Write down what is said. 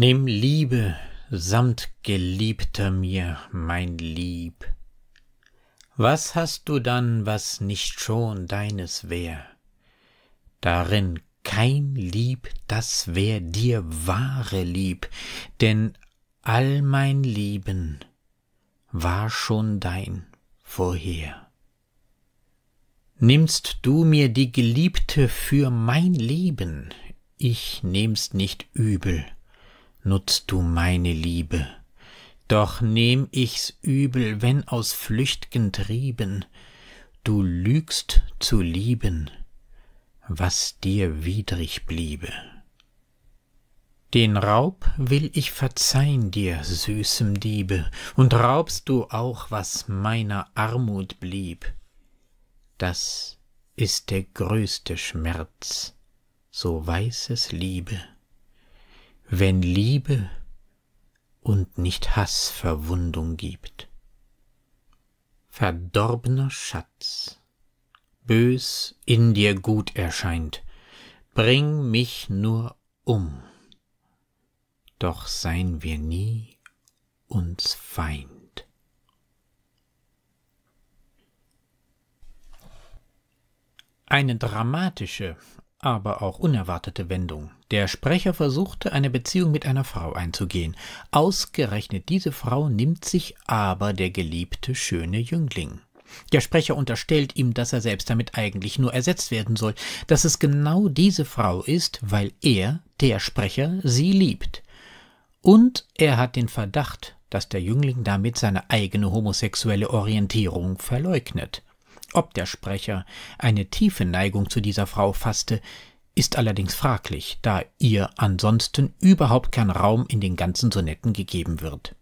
Nimm Liebe samt Geliebter mir, mein Lieb. Was hast du dann, was nicht schon deines wär? Darin kein Lieb, das wär dir wahre Lieb, denn all mein Lieben war schon dein vorher. Nimmst du mir die Geliebte für mein Leben, ich nehm's nicht übel, nutzt du meine Liebe. Doch nehm ich's übel, wenn aus flücht'gen Trieben du lügst zu lieben, was dir widrig bliebe. Den Raub will ich verzeihn dir, süßem Diebe, und raubst du auch, was meiner Armut blieb. Das ist der größte Schmerz, so weiß es Liebe wenn Liebe und nicht Hass Verwundung gibt. Verdorbener Schatz, bös in dir gut erscheint, bring mich nur um, doch sein wir nie uns Feind. Eine dramatische, aber auch unerwartete Wendung. Der Sprecher versuchte, eine Beziehung mit einer Frau einzugehen. Ausgerechnet diese Frau nimmt sich aber der geliebte schöne Jüngling. Der Sprecher unterstellt ihm, dass er selbst damit eigentlich nur ersetzt werden soll, dass es genau diese Frau ist, weil er, der Sprecher, sie liebt. Und er hat den Verdacht, dass der Jüngling damit seine eigene homosexuelle Orientierung verleugnet. Ob der Sprecher eine tiefe Neigung zu dieser Frau fasste, ist allerdings fraglich, da ihr ansonsten überhaupt kein Raum in den ganzen Sonetten gegeben wird